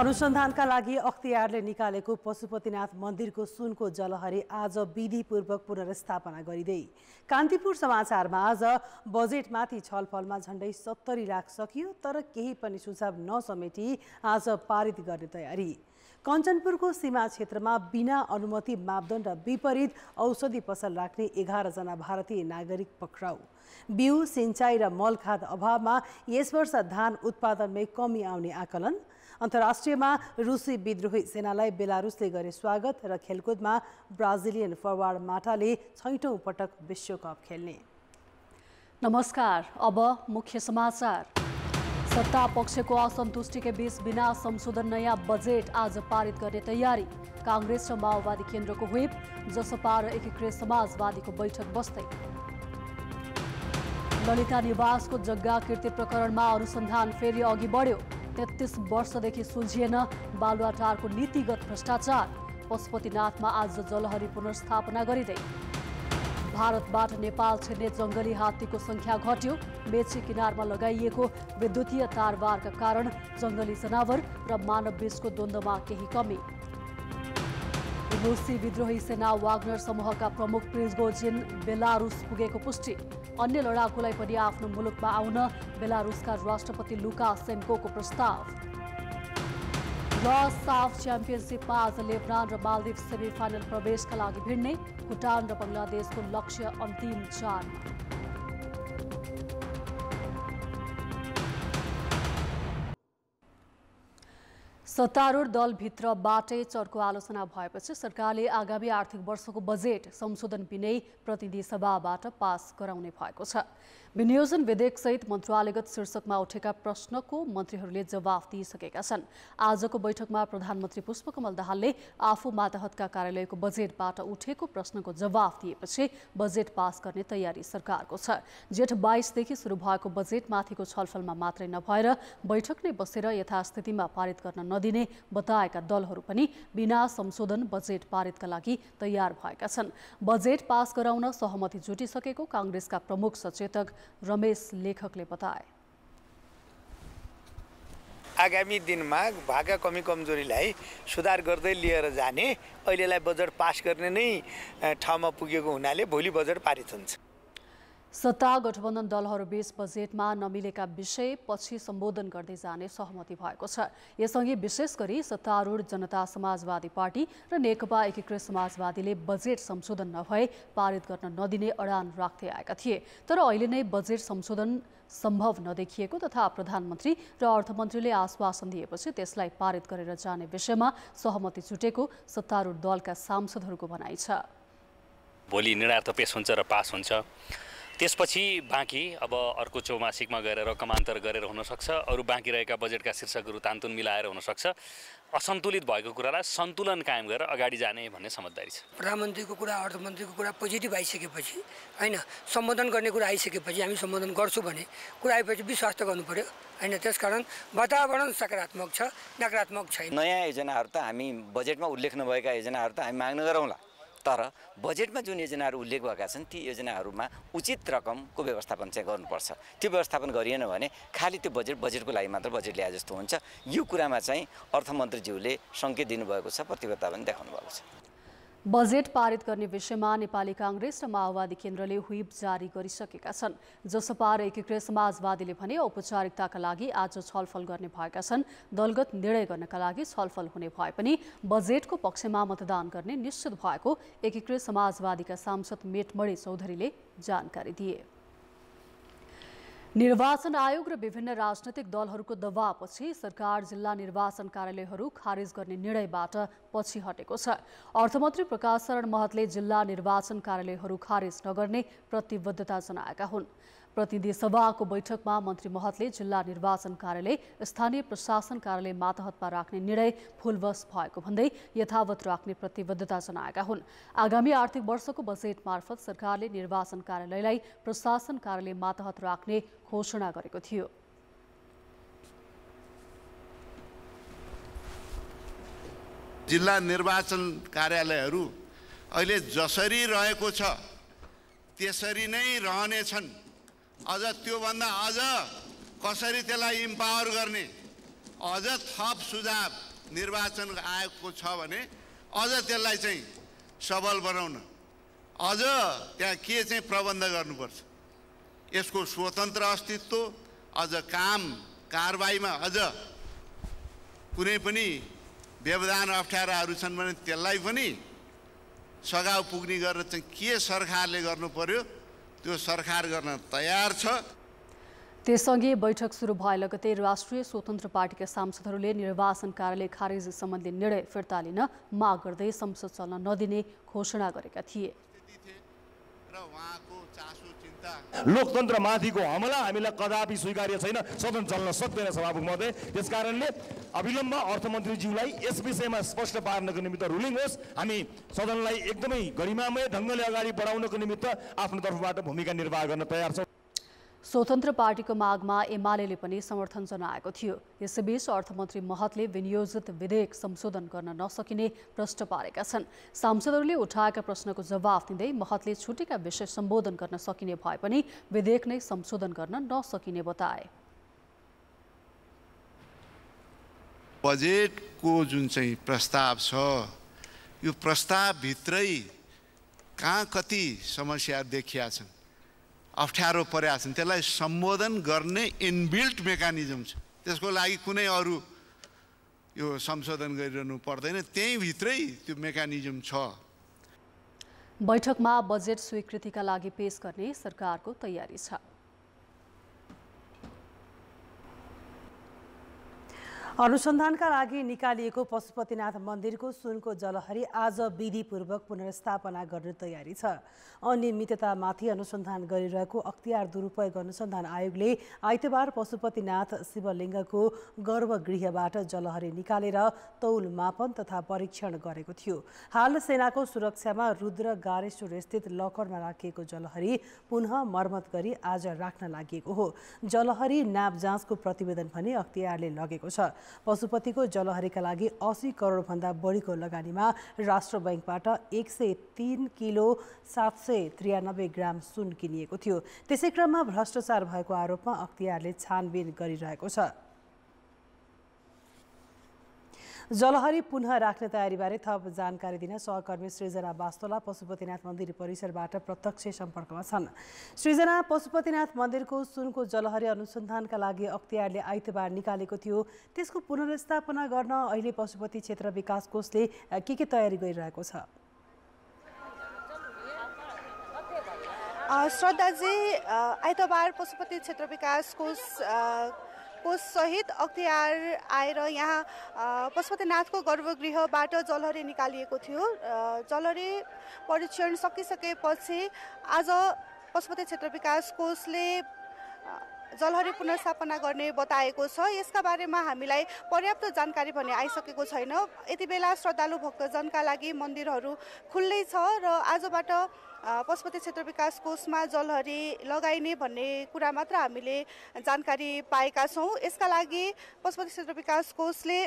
अनुसन्धानका लागि अख्तियारले निकालेको पशुपतिनाथ मन्दिरको सुनको जलहरी आज विधिपूर्वक पुनर्स्थापना गरिँदै कान्तिपुर समाचारमा आज बजेटमाथि छलफलमा झन्डै सत्तरी लाख सकियो तर केही पनि सुझाव नसमेटी आज पारित गर्ने तयारी कञ्चनपुरको सीमा क्षेत्रमा बिना अनुमति मापदण्ड विपरीत औषधि पसल राख्ने एघारजना भारतीय नागरिक पक्राउ बिउ सिँचाइ र मलखाद अभावमा यस वर्ष धान उत्पादनमै कमी आउने आकलन अन्तर्राष्ट्रियमा रुसी विद्रोही सेनालाई बेलारुसले गरे स्वागत र खेलकुदमा ब्राजिलियन फरवार्ड माटाले छैटौँ पटक विश्वकप खेल्ने नमस्कार अब मुख्य समाचार सत्ता पक्षको असन्तुष्टिकै बीच बिना संशोधन नयाँ बजेट आज पारित गर्ने तयारी काङ्ग्रेस र माओवादी केन्द्रको ह्विप जसपा र एकीकृत समाजवादीको बैठक बस्दै ललिता निवासको जग्गा कृति प्रकरणमा अनुसन्धान फेरि अघि बढ्यो तेत्तिस वर्षदेखि सुल्झिएन बालुवाटारको नीतिगत भ्रष्टाचार पशुपतिनाथमा आज जलहरी पुनर्स्थापना गरिँदै भारतबाट नेपाल छिर्ने जङ्गली हात्तीको सङ्ख्या घट्यो मेची किनारमा लगाइएको विद्युतीय तारबारका कारण जङ्गली जनावर र मानव बीचको द्वन्द्वमा केही कमी रुसी विद्रोही सेना वाग्नर समूहका प्रमुख प्रिजगोजिन बेलारुस पुगेको पुष्टि अन्य लडाकुलाई पनि आफ्नो मुलुकमा आउन बेलारुसका राष्ट्रपति लुका सेन्कोको प्रस्ताव र साफ च्याम्पियनसिपमा आज लेबनान र मालदिव सेमिफाइनल प्रवेशका लागि भिड्ने भुटान र बङ्गलादेशको लक्ष्य अन्तिम चार सत्तारूढ दलभित्रबाटै चर्को आलोचना भएपछि सरकारले आगामी आर्थिक वर्षको बजेट संशोधन विनय प्रतिनिधि सभाबाट पास गराउने भएको छ विनियोजन विधेयकसहित मन्त्रालयगत शीर्षकमा उठेका प्रश्नको मन्त्रीहरूले जवाफ दिइसकेका छन् आजको बैठकमा प्रधानमन्त्री पुष्पकमल दाहालले आफू माताहतका कार्यालयको बजेटबाट उठेको प्रश्नको जवाफ दिएपछि बजेट पास गर्ने तयारी सरकारको छ जेठ बाइसदेखि सुरु भएको बजेटमाथिको छलफलमा मात्रै नभएर बैठक नै बसेर यथास्थितिमा पारित गर्न नदिने बताएका दलहरू पनि बिना संशोधन बजेट पारितका लागि तयार भएका छन् बजेट पास गराउन सहमति जुटिसकेको काङ्ग्रेसका प्रमुख सचेतक रमेश लेखकले बताए आगामी दिनमा भागा कमी कमजोरीलाई सुधार गर्दै लिएर जाने अहिलेलाई बजेट पास गर्ने नै ठाउँमा पुगेको हुनाले भोलि बजेट पारित हुन्छ सत्ता गठबन्धन दलहरूबीच बजेटमा नमिलेका विषय पछि सम्बोधन गर्दै जाने सहमति भएको छ यसअघि विशेष गरी सत्तारूढ जनता समाजवादी पार्टी र नेकपा एकीकृत समाजवादीले बजेट संशोधन नभए पारित गर्न नदिने अडान राख्दै आएका थिए तर अहिले नै बजेट संशोधन सम्भव नदेखिएको तथा प्रधानमन्त्री र अर्थमन्त्रीले आश्वासन दिएपछि त्यसलाई पारित गरेर जाने विषयमा सहमति जुटेको सत्तारूढ दलका सांसदहरूको भनाइ छ भोलि निर्णय त पेस हुन्छ र पास हुन्छ त्यसपछि बाँकी अब अर्को चौमासिकमा गएर रकमान्तर गरेर हुनसक्छ अरू बाँकी रहेका बजेटका शीर्षकहरू तान्तुन मिलाएर हुनसक्छ असन्तुलित भएको कुरालाई सन्तुलन कायम गरेर अगाडि जाने भन्ने समझदारी छ प्रधानमन्त्रीको कुरा अर्थमन्त्रीको कुरा पोजिटिभ आइसकेपछि होइन सम्बोधन गर्ने कुरा आइसकेपछि हामी सम्बोधन गर्छु भने कुरा आएपछि विश्वास त गर्नु पऱ्यो होइन कारण वातावरण सकारात्मक छ नकारात्मक छैन नयाँ योजनाहरू त हामी बजेटमा उल्लेख नभएका योजनाहरू त हामी माग्न गरौँला तर बजेटमा जुन योजनाहरू उल्लेख भएका छन् ती योजनाहरूमा उचित रकमको व्यवस्थापन चाहिँ गर्नुपर्छ त्यो व्यवस्थापन गरिएन भने खालि त्यो बजेट बजेटको लागि मात्र बजेट ल्याए जस्तो हुन्छ यो कुरामा चाहिँ अर्थमन्त्रीज्यूले सङ्केत दिनुभएको छ प्रतिबद्धता पनि देखाउनु भएको छ बजेट पारित गर्ने विषयमा नेपाली काङ्ग्रेस र माओवादी केन्द्रले ह्विप जारी गरिसकेका छन् जसपा र एकीकृत समाजवादीले भने औपचारिकताका लागि आज छलफल गर्ने भएका छन् दलगत निर्णय गर्नका लागि छलफल हुने भए पनि बजेटको पक्षमा मतदान गर्ने निश्चित भएको एकीकृत समाजवादीका सांसद मेटमणि चौधरीले जानकारी दिए निर्वाचन आयोग र विभिन्न राजनैतिक दलहरूको दबावपछि सरकार जिल्ला निर्वाचन कार्यालयहरू खारेज गर्ने निर्णयबाट पछि हटेको छ अर्थमन्त्री प्रकाश शरण महतले जिल्ला निर्वाचन कार्यालयहरू खारेज नगर्ने प्रतिबद्धता जनाएका हुन् प्रतिनिधि सभाको बैठकमा मन्त्री महतले जिल्ला निर्वाचन कार्यालय स्थानीय प्रशासन कार्यालय मातहतमा राख्ने निर्णय फुलवश भएको भन्दै यथावत राख्ने प्रतिबद्धता जनाएका हुन् आगामी आर्थिक वर्षको बजेट मार्फत सरकारले निर्वाचन कार्यालयलाई प्रशासन कार्यालय मातहत राख्ने घोषणा गरेको थियो जिल्ला निर्वाचन कार्यालयहरू अहिले जसरी रहेको छ त्यसरी नै रहनेछन् अझ त्योभन्दा अझ कसरी त्यसलाई इम्पावर गर्ने अझ थप सुझाव निर्वाचन आयोगको छ भने अझ त्यसलाई चाहिँ सबल बनाउन अझ त्यहाँ के चाहिँ प्रबन्ध गर्नुपर्छ यसको स्वतन्त्र अस्तित्व अझ काम कारवाहीमा अझ कुनै पनि व्यवधान अप्ठ्याराहरू छन् भने त्यसलाई पनि सघाउ पुग्ने गरेर चाहिँ के सरकारले गर्नु पर्यो त्यो सरकार गर्न तयार छ त्यसअघि बैठक सुरु भए लगतै राष्ट्रिय स्वतन्त्र पार्टीका सांसदहरूले निर्वाचन कार्यालय खारेजी सम्बन्धी निर्णय फिर्ता लिन माग गर्दै संसद चल्न नदिने घोषणा गरेका थिए र माथिको लोकतन्त्रमाथिको हमला हामीलाई कदापि स्वीकार्य छैन सदन चल्न सक्दैन सभामुख महोदय त्यसकारणले कारणले अविलम्ब अर्थमन्त्रीज्यूलाई यस विषयमा स्पष्ट पार्नको निमित्त रुलिङ होस् हामी सदनलाई एकदमै गरिमामय ढङ्गले अगाडि बढाउनको निमित्त आफ्नो तर्फबाट भूमिका निर्वाह गर्न तयार छौँ स्वतन्त्र पार्टीको मागमा एमाले पनि समर्थन जनाएको थियो यसैबीच अर्थमन्त्री महतले विनियोजित विधेयक संशोधन गर्न नसकिने प्रश्न पारेका छन् सांसदहरूले उठाएका प्रश्नको जवाफ दिँदै महतले छुटेका विषय सम्बोधन गर्न सकिने भए पनि विधेयक नै संशोधन गर्न नसकिने बताए बजेटको जुन चाहिँ प्रस्ताव छ यो प्रस्तावभित्रै कहाँ कति समस्या देखिया छन् अप्ठ्यारो परेका छन् त्यसलाई सम्बोधन गर्ने इनबिल्ट मेकानिजम छ त्यसको लागि कुनै अरू यो संशोधन गरिरहनु पर्दैन त्यहीँभित्रै त्यो मेकानिजम छ बैठकमा बजेट स्वीकृतिका लागि पेश गर्ने सरकारको तयारी छ अनुसन्धानका लागि निकालिएको पशुपतिनाथ मन्दिरको सुनको जलहरी आज विधिपूर्वक पुनर्स्थापना गर्ने तयारी छ अनियमिततामाथि अनुसन्धान गरिरहेको अख्तियार दुरुपयोग अनुसन्धान आयोगले आइतबार पशुपतिनाथ शिवलिङ्गको गर्भगृहबाट जलहरी निकालेर तौल मापन तथा परीक्षण गरेको थियो हाल सेनाको सुरक्षामा रुद्र गारेश्वर स्थित लकरमा राखिएको जलहरी पुनः मर्मत गरी आज राख्न लागि हो जलहरी नाप जाँचको प्रतिवेदन भने अख्तियारले लगेको छ पशुपतिको जलहरीका लागि असी करोडभन्दा बढीको लगानीमा राष्ट्र ब्याङ्कबाट एक सय तिन किलो सात सय त्रियानब्बे ग्राम सुन किनिएको थियो त्यसै क्रममा भ्रष्टाचार भएको आरोपमा अख्तियारले छानबिन गरिरहेको छ जलहरी पुनः राख्ने तयारीबारे थप जानकारी दिन सहकर्मी सृजना वास्तोला पशुपतिनाथ मन्दिर परिसरबाट प्रत्यक्ष सम्पर्कमा छन् सृजना पशुपतिनाथ मन्दिरको सुनको जलहरी अनुसन्धानका लागि अख्तियारले आइतबार निकालेको थियो त्यसको पुनर्स्थापना गर्न अहिले पशुपति क्षेत्र विकास कोषले के के तयारी गरिरहेको छ श्रद्धाजी आइतबार पशुपति क्षेत्र विकास कोष को सहित अख्तियार आएर यहाँ पशुपतिनाथको गर्भगृहबाट जलहरी निकालिएको थियो जलहरी परीक्षण सकिसकेपछि आज पशुपति क्षेत्र विकास कोषले जलहरी पुनर्स्थापना गर्ने बताएको छ यसका बारेमा हामीलाई पर्याप्त जानकारी भने आइसकेको छैन यति बेला श्रद्धालु भक्तजनका लागि मन्दिरहरू खुल्लै छ र आजबाट पशुपति क्षेत्र विकास कोषमा जलहरी लगाइने भन्ने कुरा मात्र हामीले जानकारी पाएका छौँ यसका लागि पशुपति क्षेत्र विकास कोषले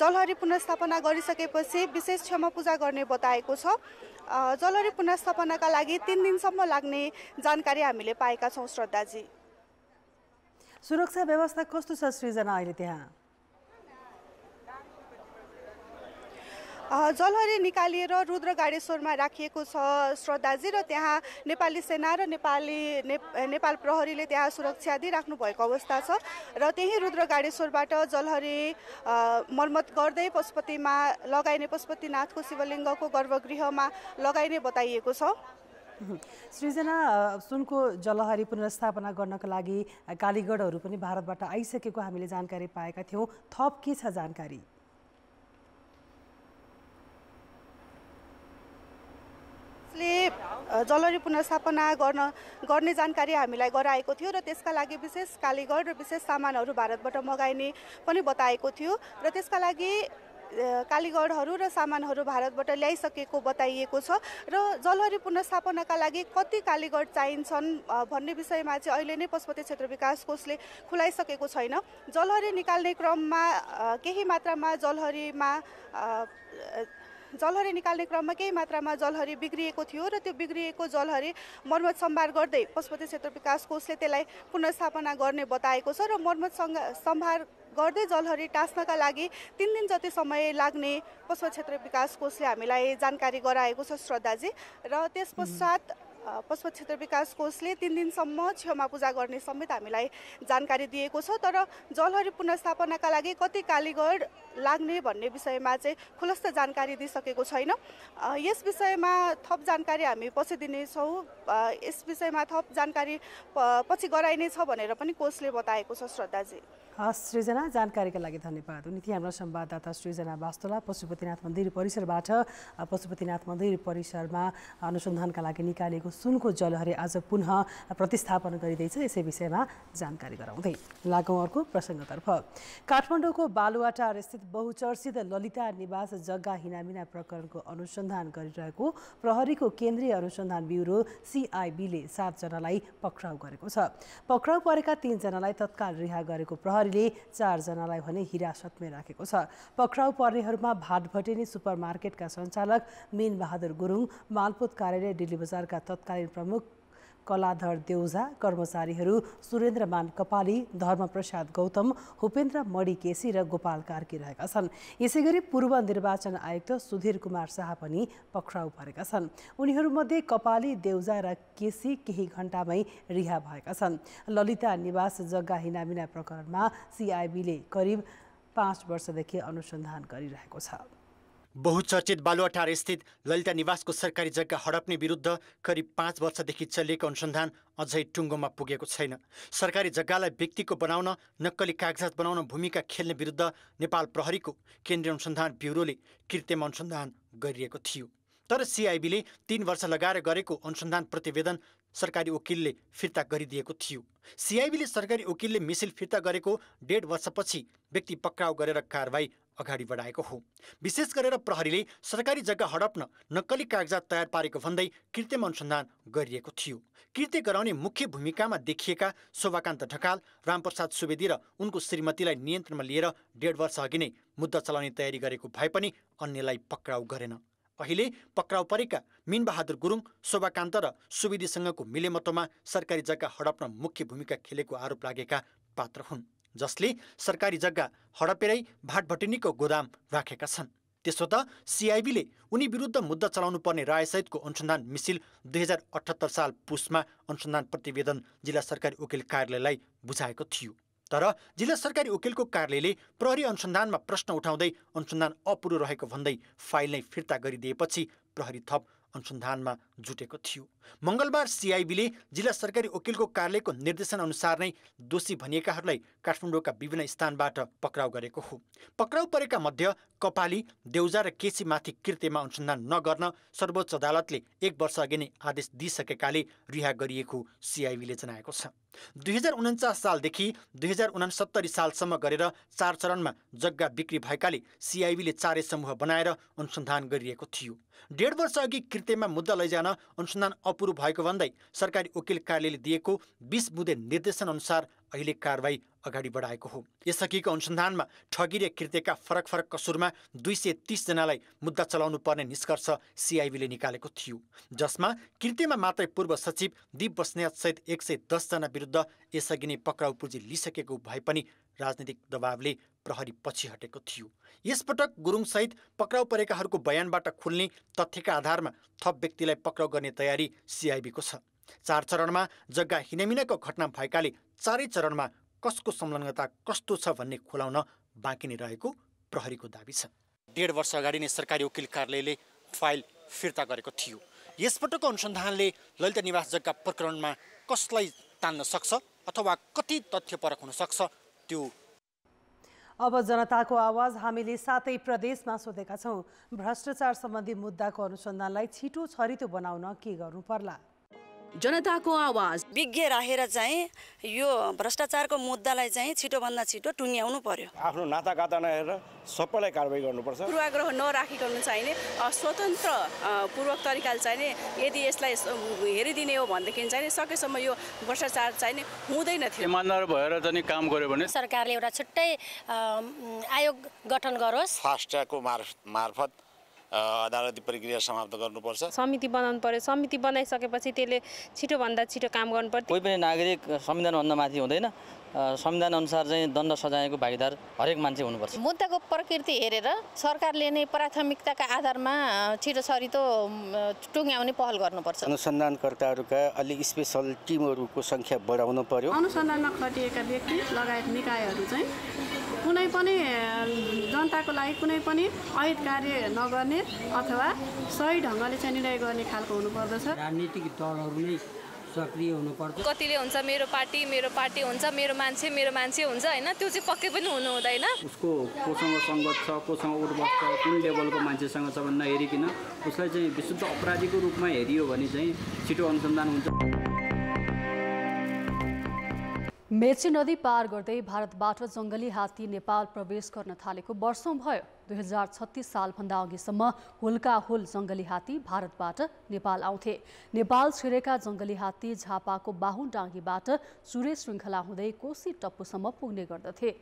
जलहरी पुनर्स्थापना गरिसकेपछि विशेष क्षमा पूजा गर्ने बताएको छ जलरी पुनस्थापनाका लागि तिन दिनसम्म लाग्ने जानकारी हामीले पाएका छौँ श्रद्धाजी सुरक्षा व्यवस्था कस्तो छ सृजना अहिले त्यहाँ जलहरी निकालिएर रुद्रगाडेश्वरमा राखिएको छ श्रद्धाजी र त्यहाँ नेपाली सेना र नेपाली नेपाल प्रहरीले त्यहाँ सुरक्षा दिइराख्नु भएको अवस्था छ र त्यही रुद्रगाडेश्वरबाट जलहरी मर्मत गर्दै पशुपतिमा लगाइने पशुपतिनाथको शिवलिङ्गको गर्भगृहमा लगाइने बताइएको छ सृजना सुनको जलहरी पुनर्स्थापना गर्नका लागि कालीगढहरू पनि भारतबाट आइसकेको हामीले जानकारी पाएका थियौँ थप के छ जानकारी सरकारले जलरी पुनर्स्थापना गर्न गर्ने जानकारी हामीलाई गराएको थियो र त्यसका लागि विशेष कालीगढ र विशेष सामानहरू भारतबाट मगाइने पनि बताएको थियो र त्यसका लागि कालीगढहरू र सामानहरू भारतबाट ल्याइसकेको बताइएको छ र जलहरी पुनर्स्थापनाका लागि कति कालीगढ चाहिन्छन् भन्ने विषयमा चाहिँ अहिले नै पशुपति क्षेत्र विकास कोषले खुलाइसकेको छैन जलहरी निकाल्ने क्रममा केही मात्रामा जलहरीमा जलहरी निकाल्ने क्रममा केही मात्रामा जलहरी बिग्रिएको थियो र त्यो बिग्रिएको जलहरी मर्मत सम्भार गर्दै पशुपति क्षेत्र विकास कोषले त्यसलाई पुनर्स्थापना गर्ने बताएको छ र मर्मत सम्भार गर्दै जलहरी टास्नका लागि तिन दिन जति समय लाग्ने पशुपति क्षेत्र विकास कोषले हामीलाई जानकारी गराएको छ श्रद्धाजी र त्यस पश्चात पशु क्षेत्र विकास कोषले तिन दिनसम्म क्षमा पूजा गर्ने समेत हामीलाई जानकारी दिएको छ तर जलहरी पुनर्स्थापनाका लागि कति कालीगढ लाग्ने भन्ने विषयमा चाहिँ खुलस्त जानकारी दिइसकेको छैन यस विषयमा थप जानकारी हामी पछि दिनेछौँ यस विषयमा थप जानकारी पछि गराइनेछ भनेर पनि कोषले बताएको छ श्रद्धाजी हस् सृजना जानकारीका लागि धन्यवाद उनी थिए हाम्रा संवाददाता सृजना वास्तोला पशुपतिनाथ मन्दिर परिसरबाट पशुपतिनाथ मन्दिर परिसरमा अनुसन्धानका लागि निकालेको सुनको जलहरी आज पुनः प्रतिस्थापन गरिँदैछ यसै विषयमा जानकारी गराउँदै लागौँ अर्को प्रसङ्गतर्फ काठमाडौँको बालुवाटार स्थित बहुचर्चित ललिता निवास जग्गा हिनामिना प्रकरणको अनुसन्धान गरिरहेको प्रहरीको केन्द्रीय अनुसन्धान ब्युरो सिआइबीले सातजनालाई पक्राउ गरेको छ पक्राउ परेका तिनजनालाई तत्काल रिहा गरेको प्रहरीले चारजनालाई भने हिरासतमै राखेको छ पक्राउ पर्नेहरूमा भाटभटेनी सुपर मार्केटका सञ्चालक बहादुर गुरुङ मालपोत कार्यालय डेली बजारका तत्कालीन प्रमुख कलाधर देउजा कर्मचारीहरू सुरेन्द्रमान कपाली धर्मप्रसाद गौतम भूपेन्द्र मणि केसी र गोपाल कार्की रहेका छन् यसै गरी पूर्व निर्वाचन आयुक्त सुधीर कुमार शाह पनि पक्राउ परेका छन् उनीहरूमध्ये कपाली देउजा र केसी केही घण्टामै रिहा भएका छन् ललिता निवास जग्गा हिनामिना प्रकरणमा सिआइबीले करिब पाँच वर्षदेखि अनुसन्धान गरिरहेको छ बहुचर्चित बालुवाटार स्थित ललिता निवासको सरकारी जग्गा हडप्ने विरुद्ध करिब पाँच वर्षदेखि चलिएको अनुसन्धान अझै टुङ्गोमा पुगेको छैन सरकारी जग्गालाई व्यक्तिको बनाउन नक्कली कागजात बनाउन भूमिका खेल्ने विरुद्ध नेपाल प्रहरीको केन्द्रीय अनुसन्धान ब्युरोले कृत्रिम अनुसन्धान गरिएको थियो तर सिआइबीले तीन वर्ष लगाएर गरेको अनुसन्धान प्रतिवेदन सरकारी वकिलले फिर्ता गरिदिएको थियो सिआइबीले सरकारी वकिलले मिसिल फिर्ता गरेको डेढ वर्षपछि व्यक्ति पक्राउ गरेर कारवाही अगाडि बढाएको हो विशेष गरेर प्रहरीले सरकारी जग्गा हडप्न नक्कली कागजात तयार पारेको भन्दै कृत्यम अनुसन्धान गरिएको थियो कृत्य गराउने मुख्य भूमिकामा देखिएका शोभाकान्त ढकाल रामप्रसाद सुवेदी र उनको श्रीमतीलाई नियन्त्रणमा लिएर डेढ वर्ष अघि नै मुद्दा चलाउने तयारी गरेको भए पनि अन्यलाई पक्राउ गरेन अहिले पक्राउ परेका मिनबहादुर गुरुङ शोभाकान्त र सुवेदीसँगको मिलेमतोमा सरकारी जग्गा हडप्न मुख्य भूमिका खेलेको आरोप लागेका पात्र हुन् जसले सरकारी जग्गा हडपेरै भाटभटिनीको गोदाम राखेका छन् त्यसो त सिआइबीले उनी विरुद्ध मुद्दा चलाउनु पर्ने रायसहितको अनुसन्धान मिसिल दुई हजार अठहत्तर साल पुसमा अनुसन्धान प्रतिवेदन जिल्ला सरकारी वकिल कार्यालयलाई बुझाएको थियो तर जिल्ला सरकारी वकिलको कार्यालयले प्रहरी अनुसन्धानमा प्रश्न उठाउँदै अनुसन्धान अपुरो रहेको भन्दै फाइल नै फिर्ता गरिदिएपछि प्रहरी थप अनुसन्धानमा जुटेको थियो मङ्गलबार सिआइबीले जिल्ला सरकारी वकिलको कार्यालयको निर्देशन अनुसार नै दोषी भनिएकाहरूलाई काठमाडौँका विभिन्न स्थानबाट पक्राउ गरेको हो पक्राउ परेका मध्य कपाली देउजा र केसीमाथि कृत्यमा अनुसन्धान नगर्न सर्वोच्च अदालतले एक वर्ष अघि नै आदेश दिइसकेकाले रिहा गरिएको सिआइबीले जनाएको छ दुई हजार उन्चास सालदेखि दुई हजार उनासत्तरी सालसम्म गरेर चार चरणमा जग्गा बिक्री भएकाले सिआइबीले चारै समूह बनाएर अनुसन्धान गरिएको थियो डेढ वर्षअघि कृत्यमा मुद्दा लैजान अनुसन्धान अपुरो भएको भन्दै सरकारी वकिल कार्यालयले दिएको बिस बुँदे निर्देशनअनुसार अहिले कारवाही अगाडि बढाएको हो यसअघिको अनुसन्धानमा ठगी र कृत्यका फरक फरक कसुरमा दुई सय तिसजनालाई मुद्दा चलाउनु पर्ने निष्कर्ष सिआइबीले निकालेको थियो जसमा कृत्यमा मात्रै पूर्व सचिव दिप बस्नेतसहित एक सय दसजना विरुद्ध यसअघि नै पक्राउ पुँजी लिइसकेको भए पनि राजनीतिक दबावले प्रहरी पछि हटेको थियो यसपटक गुरुङसहित पक्राउ परेकाहरूको बयानबाट खुल्ने तथ्यका आधारमा थप व्यक्तिलाई पक्राउ गर्ने तयारी सिआइबीको छ चार चरणमा जग्गा हिनामिनाको घटना भएकाले चारै चरणमा कसको संलग्नता कस्तो छ भन्ने खुलाउन बाँकी नै रहेको प्रहरीको दावी छ डेढ वर्ष अगाडि नै सरकारी वकिल कार्यालयले फाइल फिर्ता गरेको थियो यसपटकको अनुसन्धानले ललिता निवास जग्गा प्रकरणमा कसलाई तान्न सक्छ अथवा कति तथ्य तथ्यपरक हुन सक्छ त्यो अब जनताको आवाज हामीले सातै प्रदेशमा सोधेका छौँ भ्रष्टाचार सम्बन्धी मुद्दाको अनुसन्धानलाई छिटो छरितो बनाउन के गर्नु पर्ला जनताको आवाज विज्ञ राखेर चाहिँ यो भ्रष्टाचारको मुद्दालाई चाहिँ छिटोभन्दा छिटो टुङ्ग्याउनु पर्यो आफ्नो नातागाता नहेरेर सबैलाई कारवाही गर्नुपर्छ पूर्वाग्रह नराखिकन चाहिने स्वतन्त्र पूर्वक तरिकाले चाहिने यदि यसलाई हेरिदिने हो भनेदेखि चाहिँ सकेसम्म यो भ्रष्टाचार चाहिने हुँदैन थियो इमान्दार भएर चाहिँ काम गर्यो भने सरकारले एउटा छुट्टै आयोग गठन गरोस् फास्ट्यागको मार्फत अदालती प्रक्रिया समाप्त गर्नुपर्छ समिति बनाउनु पर्यो समिति बनाइसकेपछि त्यसले छिटोभन्दा छिटो काम गर्नु पर्यो कोही पनि नागरिक संविधानभन्दा माथि हुँदैन संविधान अनुसार चाहिँ दण्ड सजायको भागीदार हरेक मान्छे हुनुपर्छ मुद्दाको प्रकृति हेरेर सरकारले नै प्राथमिकताका आधारमा छिटो छरिटो टुङ्ग्याउने पहल गर्नुपर्छ अनुसन्धानकर्ताहरूका अलिक स्पेसल टिमहरूको सङ्ख्या बढाउनु पर्यो अनुसन्धानमा खटिएका व्यक्ति लगायत निकायहरू चाहिँ कुनै पनि जनताको लागि कुनै पनि अहित कार्य नगर्ने अथवा सही ढङ्गले चाहिँ निर्णय गर्ने खालको हुनुपर्दछ राजनीतिक दलहरू नै सक्रिय हुनुपर्छ कतिले हुन्छ मेरो पार्टी मेरो पार्टी हुन्छ मेरो मान्छे मेरो मान्छे हुन्छ होइन त्यो चाहिँ पक्कै पनि हुनु हुँदैन उसको कोसँग सङ्गत छ कोसँग उठ छ कुन लेभलको मान्छेसँग छ भन्दा हेरिकन उसलाई चाहिँ विशुद्ध अपराधीको रूपमा हेरियो भने चाहिँ छिटो अनुसन्धान हुन्छ मेची नदी पार गर्दै भारतबाट जङ्गली हात्ती नेपाल प्रवेश गर्न थालेको वर्षौँ भयो दुई हजार छत्तिस सालभन्दा अघिसम्म हुल्काहुल जङ्गली हात्ती भारतबाट नेपाल आउँथे नेपाल छिरेका जङ्गली हात्ती झापाको बाहुडाँगीबाट चुरे श्रृङ्खला हुँदै कोशी टप्पुसम्म पुग्ने गर्दथे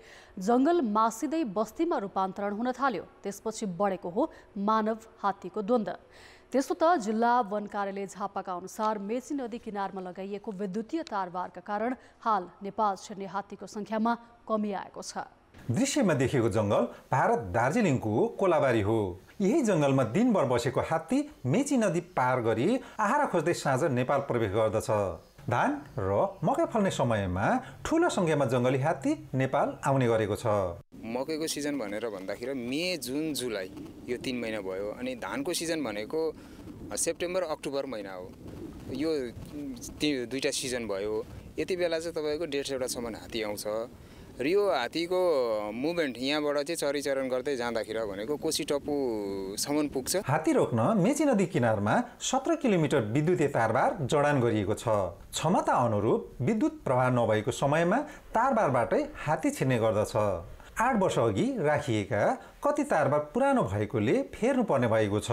जङ्गल मासिँदै बस्तीमा रूपान्तरण हुन थाल्यो त्यसपछि बढेको हो मानव हात्तीको द्वन्द्व त्यसो त जिल्ला वन कार्यालय झापाका अनुसार मेची नदी किनारमा लगाइएको विद्युतीय तारबारका कारण हाल नेपाल छिर्ने हात्तीको संख्यामा कमी आएको छ दृश्यमा देखिएको जङ्गल भारत दार्जिलिङको कोलाबारी हो यही जङ्गलमा दिनभर बसेको हात्ती मेची नदी पार गरी आहारा खोज्दै साँझ नेपाल प्रवेश गर्दछ धान र मकै फल्ने समयमा ठुलो सङ्ख्यामा जङ्गली हात्ती नेपाल आउने गरेको छ मकैको सिजन भनेर भन्दाखेरि मे जुन जुलाई यो तिन महिना भयो अनि धानको सिजन भनेको सेप्टेम्बर अक्टोबर महिना हो यो दुईवटा सिजन भयो यति बेला चाहिँ तपाईँको डेढ सयवटासम्म हात्ती आउँछ र यो हात्तीको मुभमेन्ट यहाँबाट चाहिँ चरिचरण गर्दै जाँदाखेरि भनेको कोसी टप्पुसम्म पुग्छ हात्ती रोक्न मेची नदी किनारमा सत्र किलोमिटर विद्युतीय तारबार जडान गरिएको छ क्षमता अनुरूप विद्युत प्रवाह नभएको समयमा तारबारबाटै हात्ती छिर्ने गर्दछ आठ वर्ष अघि राखिएका कति तारबार पुरानो भएकोले फेर्नुपर्ने भएको छ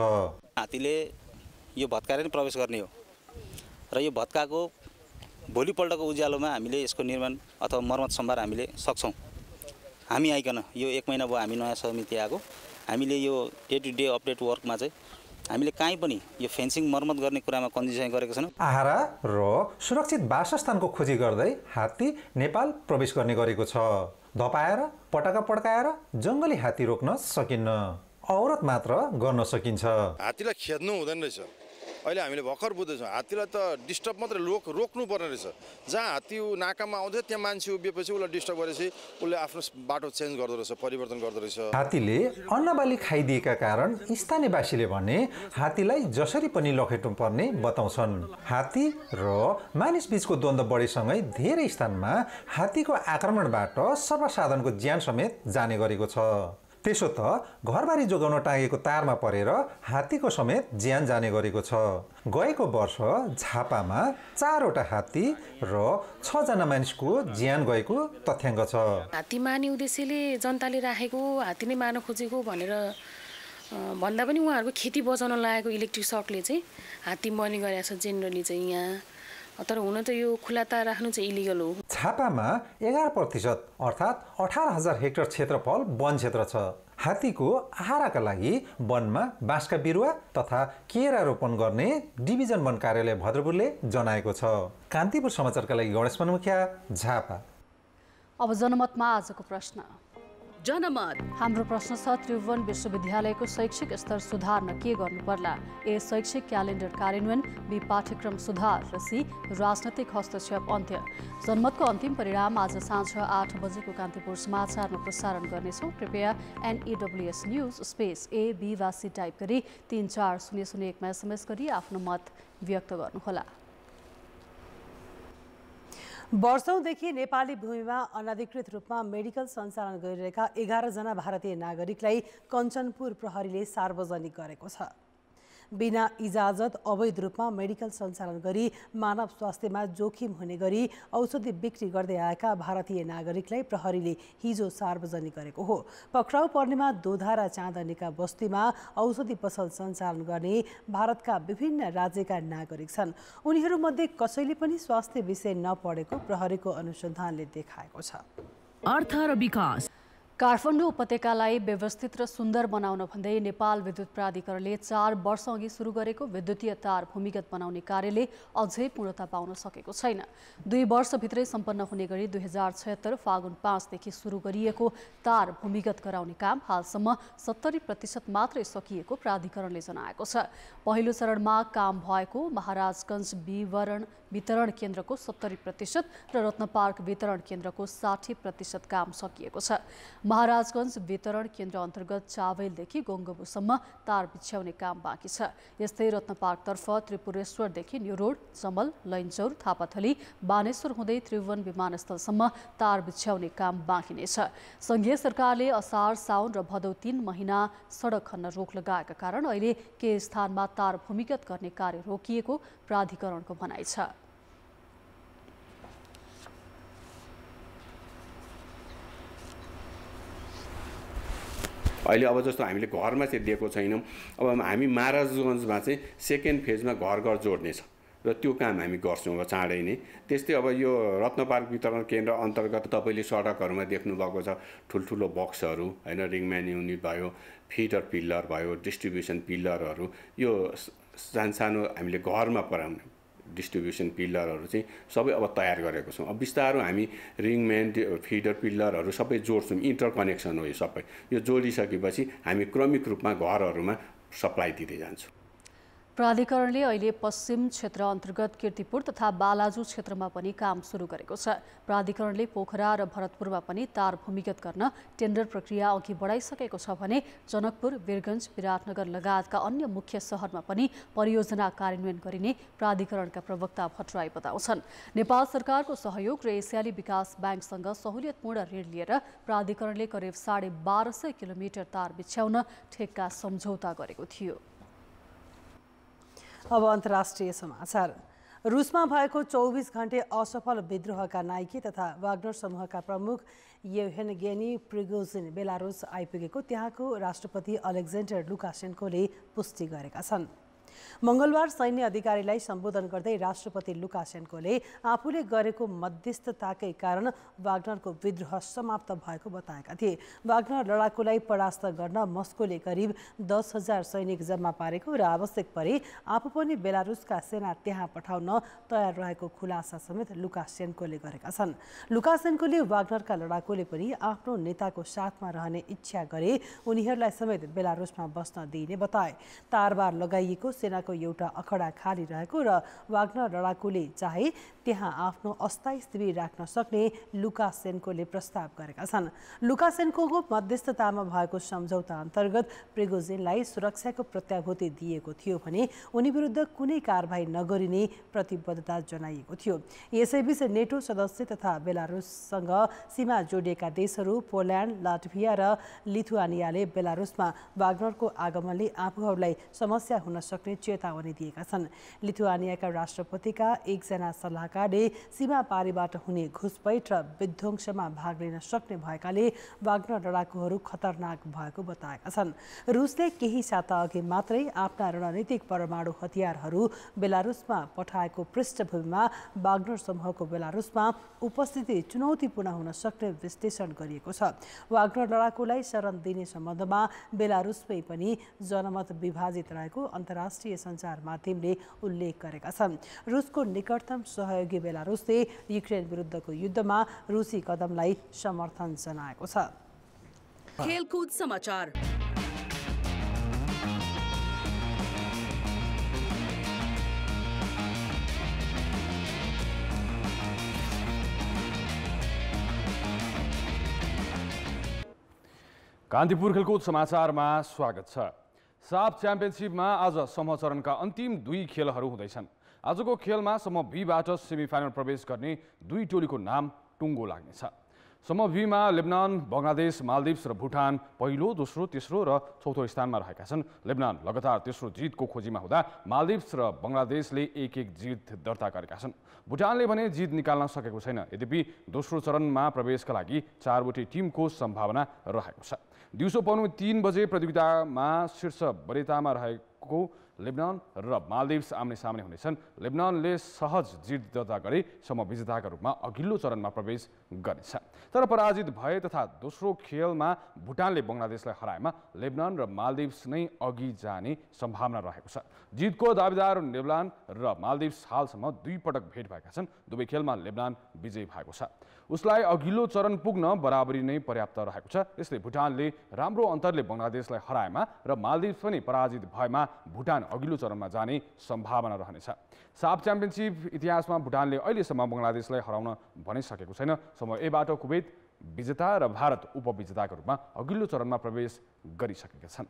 हात्तीले यो भत्काएर नै प्रवेश गर्ने हो र यो भत्काको भोलिपल्टको उज्यालोमा हामीले यसको निर्माण अथवा मर्मत सम्भार हामीले सक्छौँ हामी आइकन यो एक महिना भयो हामी नयाँ समिति आएको हामीले यो डे टु डे अपडेट वर्कमा चाहिँ हामीले काहीँ पनि यो फेन्सिङ मर्मत गर्ने कुरामा कन्जिसन गरेको छैनौँ आहारा र सुरक्षित वासस्थानको खोजी गर्दै हात्ती नेपाल प्रवेश गर्ने गरेको छ धपाएर पटाका पड्काएर जङ्गली हात्ती रोक्न सकिन्न औरत मात्र गर्न सकिन्छ हात्तीलाई खेद्नु हुँदैन रहेछ अहिले हामीले भर्खर बुझ्दैछौँ हात्तीलाई त डिस्टर्ब मात्रै रोक रोक्नु पर्ने रहेछ जहाँ हात्ती ऊ नाकामा आउँदै त्यहाँ मान्छे उभिएपछि उसलाई डिस्टर्ब गरेपछि उसले आफ्नो बाटो चेन्ज गर्दो रहेछ परिवर्तन गर्दो रहेछ हात्तीले अन्नबाली खाइदिएका कारण स्थानीयवासीले भने हात्तीलाई जसरी पनि लखेट्नु पर्ने बताउँछन् हात्ती र मानिस बिचको द्वन्द बढेसँगै धेरै स्थानमा हात्तीको आक्रमणबाट सर्वसाधारणको ज्यान समेत जाने गरेको छ त्यसो त घरबारी जोगाउन टाँगेको तारमा परेर हात्तीको समेत ज्यान जाने गरेको छ गएको वर्ष झापामा चारवटा हात्ती र छजना मानिसको ज्यान गएको तथ्याङ्क छ हात्ती मार्ने उद्देश्यले जनताले राखेको हात्ती नै मार्न खोजेको भनेर भन्दा पनि उहाँहरूको खेती बचाउन लागेको इलेक्ट्रिक सकले चाहिँ हात्ती मर्ने गरेको छ जेनरली चाहिँ यहाँ तर हुन त यो खुलाता राख्नु चाहिँ इलिगल हो छापामा एघार प्रतिशत अर्थात् अठार हजार हेक्टर क्षेत्रफल वन क्षेत्र छ हात्तीको आहाराका लागि वनमा बाँसका बिरुवा तथा केरा रोपण गर्ने डिभिजन वन कार्यालय भद्रपुरले जनाएको छ कान्तिपुर समाचारका लागि गणेश मुखिया झापा अब जनमतमा आजको प्रश्न जनमत हाम्रो प्रश्न छ त्रिभुवन विश्वविद्यालयको शैक्षिक स्तर सुधार्न के गर्नुपर्ला ए शैक्षिक क्यालेन्डर कार्यान्वयन बी पाठ्यक्रम सुधार र सी राजनैतिक हस्तक्षेप अन्त्य जनमतको अन्तिम परिणाम आज साँझ आठ बजेको कान्तिपुर समाचारमा प्रसारण गर्नेछौँ कृपया NEWS news space A B वा सी टाइप गरी तिन चार शून्य शून्य एकमा एसएमएस गरी आफ्नो मत व्यक्त गर्नुहोला वर्षौँदेखि नेपाली भूमिमा अनाधिकृत रूपमा मेडिकल सञ्चालन गरिरहेका एघारजना भारतीय नागरिकलाई कञ्चनपुर प्रहरीले सार्वजनिक गरेको छ बिना इजाजत अवैध रूपमा मेडिकल सञ्चालन गरी मानव स्वास्थ्यमा जोखिम हुने गरी औषधि बिक्री गर्दै आएका भारतीय नागरिकलाई प्रहरीले हिजो सार्वजनिक गरेको हो पक्राउ पर्नेमा दोधारा चाँदनीका बस्तीमा औषधि पसल सञ्चालन गर्ने भारतका विभिन्न राज्यका नागरिक छन् उनीहरूमध्ये कसैले पनि स्वास्थ्य विषय नपढेको प्रहरीको अनुसन्धानले देखाएको छ अर्थ र विकास काठमाडौँ उपत्यकालाई व्यवस्थित र सुन्दर बनाउन भन्दै नेपाल विद्युत प्राधिकरणले चार वर्षअघि सुरु गरेको विद्युतीय तार भूमिगत बनाउने कार्यले अझै पूर्णता पाउन सकेको छैन दुई वर्षभित्रै सम्पन्न हुने गरी दुई हजार छयत्तर फागुन पाँचदेखि सुरु गरिएको तार भूमिगत गराउने काम हालसम्म सत्तरी प्रतिशत मात्रै सकिएको प्राधिकरणले जनाएको छ पहिलो चरणमा काम भएको महाराजगञ्ज विवरण वितरण केन्द्रको सत्तरी प्रतिशत र रत्न पार्क वितरण केन्द्रको साठी प्रतिशत काम सकिएको छ महाराजगञ्ज वितरण केन्द्र अन्तर्गत चावेलदेखि गोङ्गबुसम्म तार बिछ्याउने काम बाँकी छ यस्तै रत्न पार्कतर्फ त्रिपुरेश्वरदेखि न्यू रोड जमल लैन्चौर थापाथली बानेश्वर हुँदै त्रिभुवन विमानस्थलसम्म तार बिछ्याउने काम बाँकी नै छ सङ्घीय सरकारले असार साउन र भदौ तीन महिना सडक खन्न रोक लगाएका कारण अहिले केही स्थानमा तार भूमिगत गर्ने कार्य रोकिएको प्राधिकरणको भनाइ छ अहिले अब जस्तो हामीले घरमा चाहिँ दिएको छैनौँ अब हामी महाराजगञ्जमा चाहिँ सेकेन्ड फेजमा घर घर जोड्ने छ र त्यो काम हामी गर्छौँ अब चाँडै नै त्यस्तै अब यो रत्न पार्क वितरण केन्द्र अन्तर्गत तपाईँले सडकहरूमा देख्नुभएको छ ठुल्ठुलो बक्सहरू होइन रिङम्यान युनिट भयो फिटर पिल्लर भयो डिस्ट्रिब्युसन पिल्लरहरू यो सानसानो हामीले घरमा पराउने डिस्ट्रिब्युसन पिल्लरहरू चाहिँ सबै अब तयार गरेको छौँ अब बिस्तारो हामी रिङम्यान फिडर पिल्लरहरू सबै जोड्छौँ कनेक्सन हो यो सबै यो जोडिसकेपछि हामी क्रमिक रूपमा घरहरूमा सप्लाई दिँदै जान्छौँ प्राधिकरणले अहिले पश्चिम क्षेत्र अन्तर्गत किर्तिपुर तथा बालाजु क्षेत्रमा पनि काम सुरु गरेको छ प्राधिकरणले पोखरा र भरतपुरमा पनि तार भूमिगत गर्न टेन्डर प्रक्रिया अघि बढाइसकेको छ भने जनकपुर वीरगञ्ज विराटनगर लगायतका अन्य मुख्य सहरमा पनि परियोजना कार्यान्वयन गरिने प्राधिकरणका प्रवक्ता भट्टराई बताउँछन् नेपाल सरकारको सहयोग र एसियाली विकास ब्याङ्कसँग सहुलियतपूर्ण ऋण लिएर प्राधिकरणले करिब साढे बाह्र सय किलोमिटर तार बिछ्याउन ठेक्का सम्झौता गरेको थियो अब अन्तर्राष्ट्रिय समाचार रुसमा भएको चौबिस घन्टे असफल विद्रोहका नायकी तथा वाग्नर समूहका प्रमुख गेनी प्रिगोजिन बेलारुस आइपुगेको त्यहाँको राष्ट्रपति अलेक्जेन्डर लुकासेन्कोले पुष्टि गरेका छन् मङ्गलबार सैन्य अधिकारीलाई सम्बोधन गर्दै राष्ट्रपति लुकासेन्कोले आफूले गरेको मध्यस्थताकै कारण वाग्नरको विद्रोह समाप्त भएको बताएका थिए वाग्नर लडाकुलाई परास्त गर्न मस्कोले करिब दस हजार सैनिक जम्मा पारेको र आवश्यक परे आफू पनि बेलारुसका सेना त्यहाँ पठाउन तयार रहेको खुलासा समेत लुकासेन्कोले गरेका छन् लुकासेन्कोले वाग्नरका लडाकुले पनि आफ्नो नेताको साथमा रहने इच्छा गरे उनीहरूलाई समेत बेलारुसमा बस्न दिइने बताए तारबार लगाइएको सेनाको एउटा अखडा खाली रहेको र वाग्न लडाकुले चाहे त्यहाँ आफ्नो अस्थायी शिविर राख्न सक्ने लुकासेन्कोले प्रस्ताव गरेका छन् लुकासेन्को मध्यस्थतामा भएको सम्झौता अन्तर्गत प्रिगोजिनलाई सुरक्षाको प्रत्याभूति दिएको थियो भने उनी विरुद्ध कुनै कारवाही नगरिने प्रतिबद्धता जनाइएको थियो यसैबीच नेटो सदस्य तथा बेलारुससँग सीमा जोडिएका देशहरू पोल्यान्ड लाटभिया र लिथुआनियाले बेलारुसमा वाग्नरको आगमनले आफूहरूलाई समस्या हुन सक्ने गर्ने चेतावनी दिएका छन् लिथुआनियाका राष्ट्रपतिका एकजना सल्लाहकारले सीमा पारीबाट हुने घुसपैठ र विध्वंसमा भाग लिन सक्ने भएकाले वाग्न लडाकुहरू खतरनाक भएको बताएका छन् रुसले केही साता अघि मात्रै आफ्ना रणनीतिक परमाणु हतियारहरू बेलारुसमा पठाएको पृष्ठभूमिमा वाग्नर समूहको बेलारुसमा उपस्थिति चुनौतीपूर्ण हुन सक्ने विश्लेषण गरिएको छ वाग्नर लडाकुलाई शरण दिने सम्बन्धमा बेलारुसमै पनि जनमत विभाजित रहेको अन्तर्राष्ट्रिय अन्तर्राष्ट्रिय सञ्चार माध्यमले उल्लेख गरेका छन् रुसको निकटतम सहयोगी बेलारुसले युक्रेन विरुद्धको युद्धमा रुसी कदमलाई समर्थन जनाएको छ खेलकुद समाचार कान्तिपुर खेलकुद समाचारमा स्वागत छ साफ च्याम्पियनसिपमा आज समचरणका अन्तिम दुई खेलहरू हुँदैछन् आजको खेलमा सम बीबाट सेमिफाइनल प्रवेश गर्ने दुई टोलीको नाम टुङ्गो लाग्नेछ सम बीमा लेबनान बङ्गलादेश मालदिप्स र भुटान पहिलो दोस्रो तेस्रो र चौथो स्थानमा रहेका छन् लेबनान लगातार तेस्रो जितको खोजीमा हुँदा मालदिप्स र बङ्गलादेशले एक एक जित दर्ता गरेका छन् भुटानले भने जित निकाल्न सकेको छैन यद्यपि दोस्रो चरणमा प्रवेशका लागि चारवटै टिमको सम्भावना रहेको छ दिउँसो पाउनु तिन बजे प्रतियोगितामा शीर्ष वरितामा रहेको लेबनान र मालदिव्स आम्ने सामने हुनेछन् लेबनानले सहज जित दर्ता गरी समविजेताका रूपमा अघिल्लो चरणमा प्रवेश गर्नेछ तर पराजित भए तथा दोस्रो खेलमा भुटानले बङ्गलादेशलाई हराएमा लेबनान र मालदिव्स नै अघि जाने सम्भावना रहेको छ जितको दावेदार लेबनान र मालदिव्स हालसम्म दुई पटक भेट भएका छन् दुवै खेलमा लेबनान विजयी भएको छ उसलाई अघिल्लो चरण पुग्न बराबरी नै पर्याप्त रहेको छ यसले भुटानले राम्रो अन्तरले बङ्गलादेशलाई हराएमा र मालदिव्स पनि पराजित भएमा भुटान अघिल्लो चरणमा जाने सम्भावना रहनेछ साफ च्याम्पियनसिप इतिहासमा भुटानले अहिलेसम्म बङ्गलादेशलाई हराउन भनिसकेको छैन समय एबाट कुवेत विजेता र भारत उपविजेताको रूपमा अघिल्लो चरणमा प्रवेश गरिसकेका छन्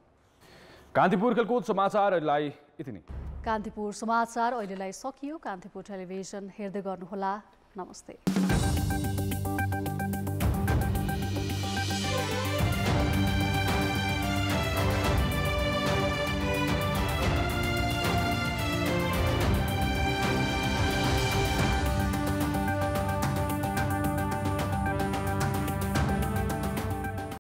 कान्तिपुर खेलकुद समाचारलाई यति नै कान्तिपुर समाचार अहिलेलाई सकियो कान्तिपुर टेलिभिजन हेर्दै गर्नुहोला नमस्ते